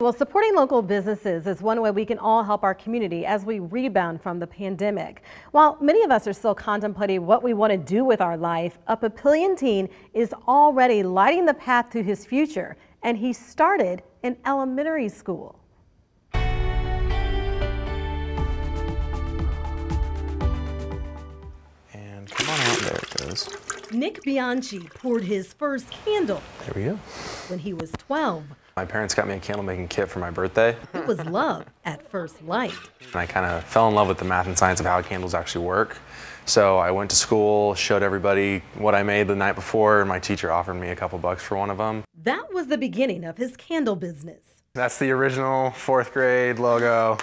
Well, supporting local businesses is one way we can all help our community as we rebound from the pandemic. While many of us are still contemplating what we want to do with our life, a Papillion teen is already lighting the path to his future, and he started in elementary school. And come on out, there it goes. Nick Bianchi poured his first candle. There we go. When he was 12. My parents got me a candle making kit for my birthday. It was love at first light. And I kind of fell in love with the math and science of how candles actually work. So I went to school, showed everybody what I made the night before, and my teacher offered me a couple bucks for one of them. That was the beginning of his candle business. That's the original fourth grade logo.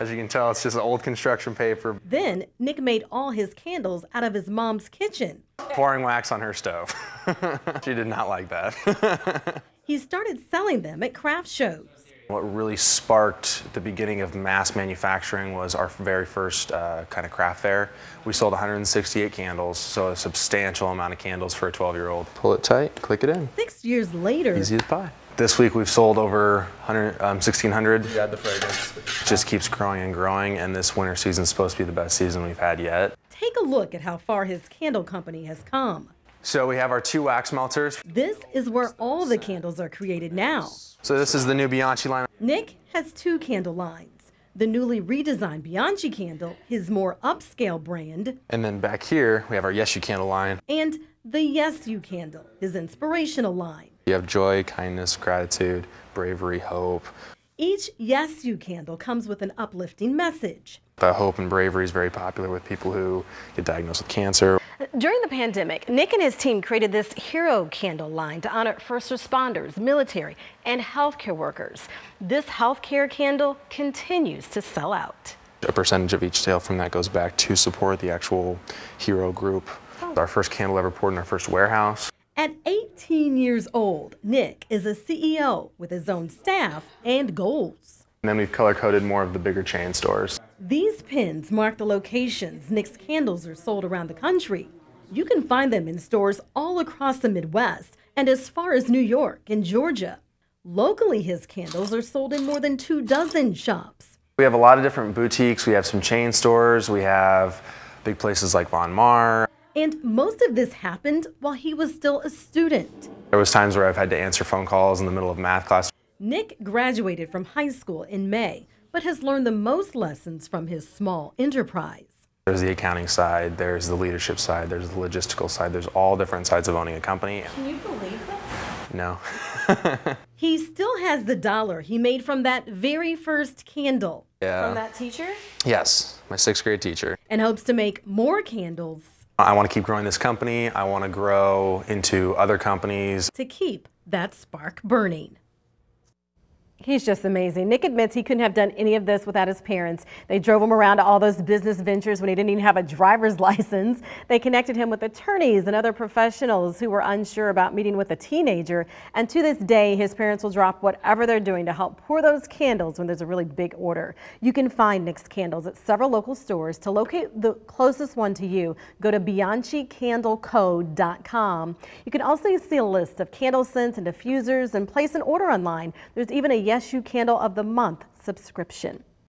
As you can tell, it's just old construction paper. Then Nick made all his candles out of his mom's kitchen. Pouring wax on her stove. she did not like that. he started selling them at craft shows. What really sparked the beginning of mass manufacturing was our very first uh, kind of craft fair. We sold 168 candles, so a substantial amount of candles for a 12-year-old. Pull it tight, click it in. Six years later. Easy as pie. This week we've sold over 1,600. um, 1,600. the fragrance. Just keeps growing and growing, and this winter season is supposed to be the best season we've had yet. Take a look at how far his candle company has come. So we have our two wax melters. This is where all the candles are created now. So this is the new Bianchi line. Nick has two candle lines. The newly redesigned Bianchi candle, his more upscale brand. And then back here, we have our Yes You candle line. And the Yes You candle, his inspirational line. You have joy, kindness, gratitude, bravery, hope. Each Yes You candle comes with an uplifting message. The hope and bravery is very popular with people who get diagnosed with cancer. During the pandemic, Nick and his team created this hero candle line to honor first responders, military, and healthcare workers. This healthcare candle continues to sell out. A percentage of each sale from that goes back to support the actual hero group. Oh. Our first candle ever poured in our first warehouse. At 18 years old, Nick is a CEO with his own staff and goals. And then we've color coded more of the bigger chain stores. These pins mark the locations Nick's candles are sold around the country. You can find them in stores all across the Midwest and as far as New York and Georgia. Locally, his candles are sold in more than two dozen shops. We have a lot of different boutiques. We have some chain stores. We have big places like Von Mar. And most of this happened while he was still a student. There was times where I've had to answer phone calls in the middle of math class. Nick graduated from high school in May, but has learned the most lessons from his small enterprise. There's the accounting side, there's the leadership side, there's the logistical side, there's all different sides of owning a company. Can you believe this? No. he still has the dollar he made from that very first candle. Yeah. From that teacher? Yes, my sixth grade teacher. And hopes to make more candles I want to keep growing this company. I want to grow into other companies. To keep that spark burning. He's just amazing. Nick admits he couldn't have done any of this without his parents. They drove him around to all those business ventures when he didn't even have a driver's license. They connected him with attorneys and other professionals who were unsure about meeting with a teenager. And to this day, his parents will drop whatever they're doing to help pour those candles when there's a really big order. You can find Nick's candles at several local stores. To locate the closest one to you, go to BianchiCandleCo.com. You can also see a list of candle scents and diffusers and place an order online. There's even a Yes You Candle of the Month subscription.